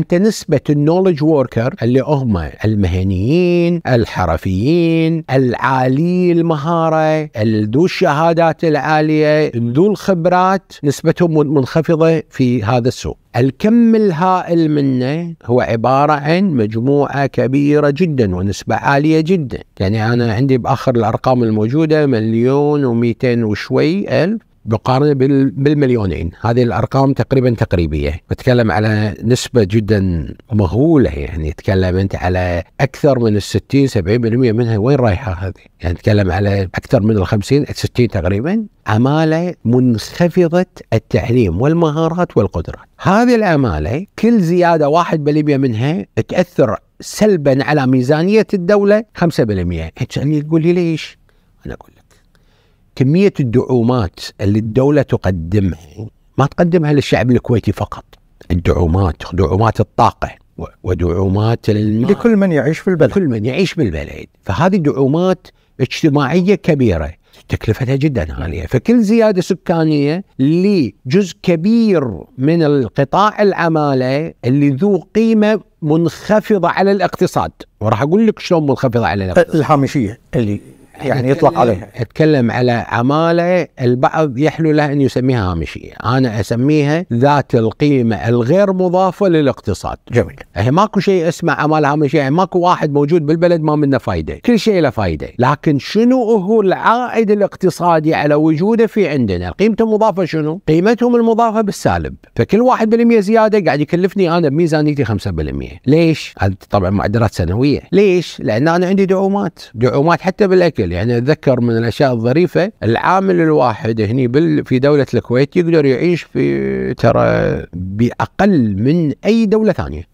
حتى نسبه النولج وركر اللي هم المهنيين الحرفيين العالي المهاره ذو الشهادات العاليه ذو الخبرات نسبتهم منخفضه في هذا السوق الكم الهائل منه هو عبارة عن مجموعة كبيرة جدا ونسبة عالية جدا يعني أنا عندي بآخر الأرقام الموجودة مليون ومئتين وشوي ألف بقارنه بالمليونين هذه الارقام تقريبا تقريبيه نتكلم على نسبه جدا مهوله يعني نتكلم انت على اكثر من ال 60 70% منها وين رايحه هذه يعني نتكلم على اكثر من ال 50 60 تقريبا عماله منخفضه التعليم والمهارات والقدرات هذه العماله كل زياده 1% منها تاثر سلبا على ميزانيه الدوله 5% يعني تقول لي ليش انا اقول كمية الدعومات اللي الدولة تقدمها ما تقدمها للشعب الكويتي فقط الدعومات دعومات الطاقة ودعومات الماء. لكل من يعيش في البلد لكل من يعيش في البلد فهذه دعومات اجتماعية كبيرة تكلفتها جدا عالية فكل زيادة سكانية لجزء كبير من القطاع العمالة اللي ذو قيمة منخفضة على الاقتصاد وراح أقول لك شلون منخفضة على الاقتصاد الهامشية اللي يعني يطلق عليها اتكلم على عماله البعض يحلو له ان يسميها هامشيه، انا اسميها ذات القيمه الغير مضافه للاقتصاد. جميل. هي ماكو شيء اسمه عماله هامشيه، يعني ماكو واحد موجود بالبلد ما منه فائده، كل شيء له فائده، لكن شنو هو العائد الاقتصادي على وجوده في عندنا؟ قيمته المضافه شنو؟ قيمتهم المضافه بالسالب، فكل 1% زياده قاعد يكلفني انا بميزانيتي 5%، ليش؟ طبعا معدلات سنويه، ليش؟ لان انا عندي دعومات، دعومات حتى بالاكل. العامل يعني اتذكر من الاشياء الظريفه العامل الواحد هني في دوله الكويت يقدر يعيش في ترى باقل من اي دوله ثانيه